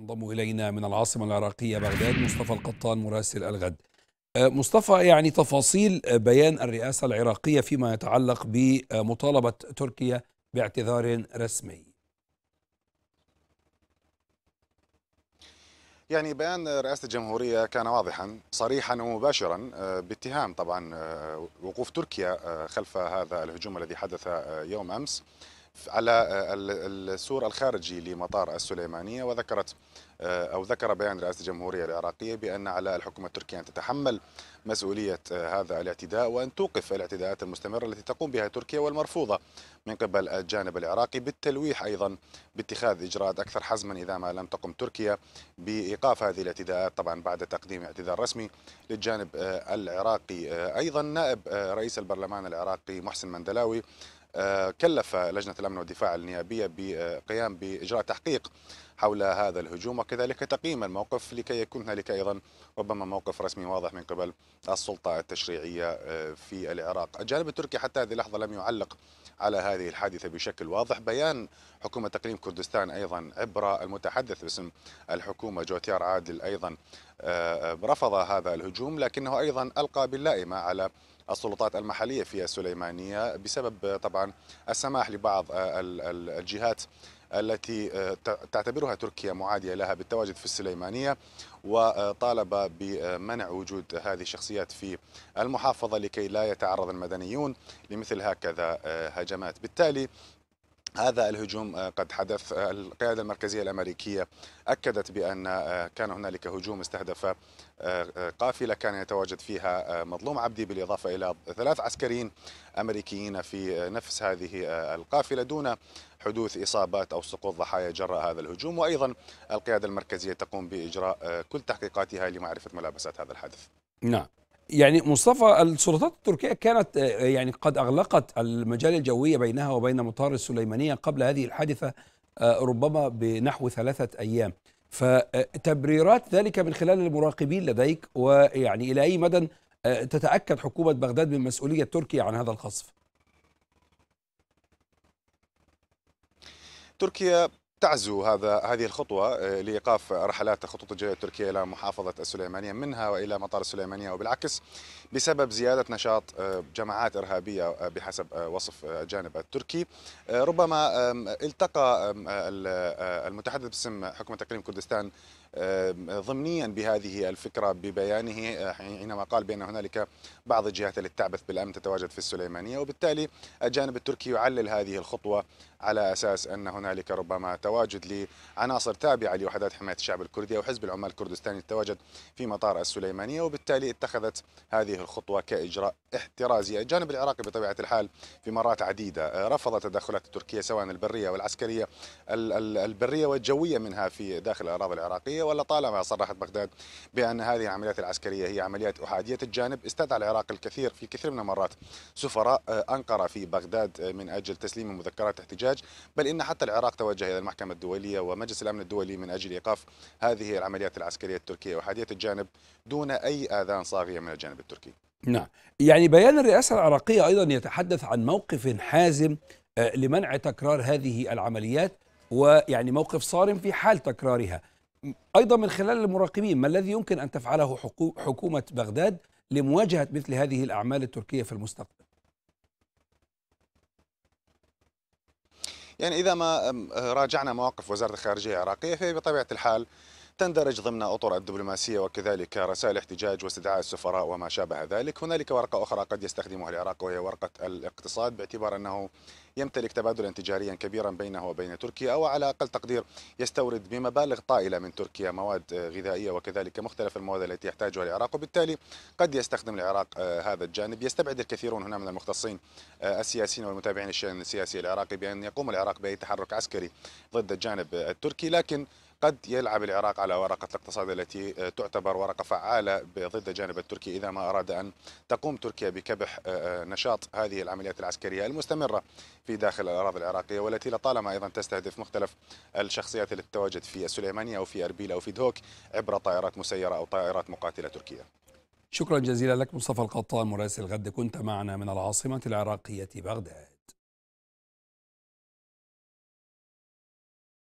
ينضم إلينا من العاصمة العراقية بغداد مصطفى القطان مراسل الغد آه، مصطفى يعني تفاصيل آه، بيان الرئاسة العراقية فيما يتعلق بمطالبة تركيا باعتذار رسمي يعني بيان رئاسة الجمهورية كان واضحا صريحا ومباشرا آه، باتهام طبعا وقوف تركيا خلف هذا الهجوم الذي حدث يوم أمس على آه، السور الخارجي لمطار السليمانية وذكرت آه، أو ذكر بيان رئاسة الجمهورية العراقية بأن على الحكومة التركية أن تتحمل مسؤولية آه، هذا الاعتداء وأن توقف الاعتداءات المستمرة التي تقوم بها تركيا والمرفوضة من قبل الجانب العراقي بالتلويح أيضا باتخاذ إجراءات أكثر حزما إذا ما لم تقم تركيا بإيقاف هذه الاعتداءات طبعا بعد تقديم اعتذار رسمي للجانب العراقي أيضا نائب رئيس البرلمان العراقي محسن مندلاوي آه، كلف لجنة الأمن والدفاع النيابية بقيام بإجراء تحقيق حول هذا الهجوم وكذلك تقييم الموقف لكي يكون هنالك أيضا ربما موقف رسمي واضح من قبل السلطة التشريعية آه، في العراق الجانب التركي حتى هذه اللحظة لم يعلق على هذه الحادثة بشكل واضح بيان حكومة تقليم كردستان أيضا عبر المتحدث باسم الحكومة جوتيار عادل أيضا آه، رفض هذا الهجوم لكنه أيضا ألقى باللائمة على السلطات المحلية في السليمانية بسبب طبعا السماح لبعض آه، الجهات التي آه، تعتبرها تركيا معادية لها بالتواجد في السليمانية وطالب بمنع وجود هذه الشخصيات في المحافظة لكي لا يتعرض المدنيون لمثل هكذا آه، هجمات بالتالي هذا الهجوم آه، قد حدث آه، القيادة المركزية الأمريكية أكدت بأن آه، كان هنالك هجوم استهدف قافلة كان يتواجد فيها مظلوم عبدي بالإضافة إلى ثلاث عسكريين أمريكيين في نفس هذه القافلة دون حدوث إصابات أو سقوط ضحايا جراء هذا الهجوم وأيضا القيادة المركزية تقوم بإجراء كل تحقيقاتها لمعرفة ملابسات هذا الحادث نعم يعني مصطفى السلطات التركية كانت آه، يعني قد أغلقت المجال الجوية بينها وبين مطار السليمانية قبل هذه الحادثة آه، ربما بنحو ثلاثة أيام فتبريرات ذلك من خلال المراقبين لديك ويعني إلى أي مدى آه، تتأكد حكومة بغداد من مسؤولية تركيا عن هذا القصف؟ تركيا تعزو هذا هذه الخطوة آه، لإيقاف رحلات خطوط الجوية التركية إلى محافظة السليمانية منها وإلى مطار السليمانية وبالعكس بسبب زيادة نشاط آه، جماعات إرهابية آه، بحسب وصف الجانب التركي ربما التقى المتحدث باسم حكومة تقليم كردستان ضمنيا بهذه الفكرة ببيانه أه، حينما قال بأن هنالك بعض الجهات التي تعبث بالأمن تتواجد في السليمانية وبالتالي الجانب التركي يعلل هذه الخطوة على أساس أن هنالك ربما تواجد لعناصر تابعة لوحدات حماية الشعب الكردي أو حزب العمال الكردستاني التواجد في مطار السليمانية وبالتالي اتخذت هذه الخطوة كإجراء احترازي الجانب العراقي بطبيعة الحال في مرات عديدة أه، رفض تدخلات التركية سواء البرية والعسكرية البرية والجوية منها في داخل الأراضي العراقية العراقية ولا طالما صرحت بغداد بأن هذه العمليات العسكرية هي عمليات أحادية الجانب استدعى العراق الكثير في كثير من المرات سفراء آه، أنقرة في بغداد آه، من أجل تسليم مذكرات احتجاج بل إن حتى العراق توجه إلى المحكمة الدولية ومجلس الأمن الدولي من أجل إيقاف هذه العمليات العسكرية التركية أحادية الجانب دون أي آذان صاغية من الجانب التركي نعم يعني بيان الرئاسة العراقية أيضا يتحدث عن موقف حازم آه، لمنع تكرار هذه العمليات ويعني موقف صارم في حال تكرارها ايضا من خلال المراقبين ما الذي يمكن ان تفعله حكومه بغداد لمواجهه مثل هذه الاعمال التركيه في المستقبل يعني اذا ما راجعنا مواقف وزاره الخارجيه العراقيه فهي بطبيعه الحال تندرج ضمن أطر الدبلوماسية وكذلك رسائل احتجاج واستدعاء السفراء وما شابه ذلك هنالك ورقة أخرى قد يستخدمها العراق وهي ورقة الاقتصاد باعتبار أنه يمتلك تبادلا تجاريا كبيرا بينه وبين تركيا أو على أقل تقدير يستورد بمبالغ طائلة من تركيا مواد غذائية وكذلك مختلف المواد التي يحتاجها العراق وبالتالي قد يستخدم العراق آه، هذا الجانب يستبعد الكثيرون هنا من المختصين آه، السياسيين والمتابعين الشأن السياسي العراقي بأن يقوم العراق بأي تحرك عسكري ضد الجانب التركي لكن قد يلعب العراق على ورقة الاقتصاد التي آه، تعتبر ورقة فعالة ضد الجانب التركي إذا ما أراد أن تقوم تركيا بكبح آه، آه، نشاط هذه العمليات العسكرية المستمرة في داخل الأراضي العراقية والتي لطالما أيضا تستهدف مختلف الشخصيات التي تتواجد في السليمانية أو في أربيل أو في دهوك عبر طائرات مسيرة أو طائرات مقاتلة تركية شكرا جزيلا لك مصطفى القطان مراسل غد كنت معنا من العاصمة العراقية بغداد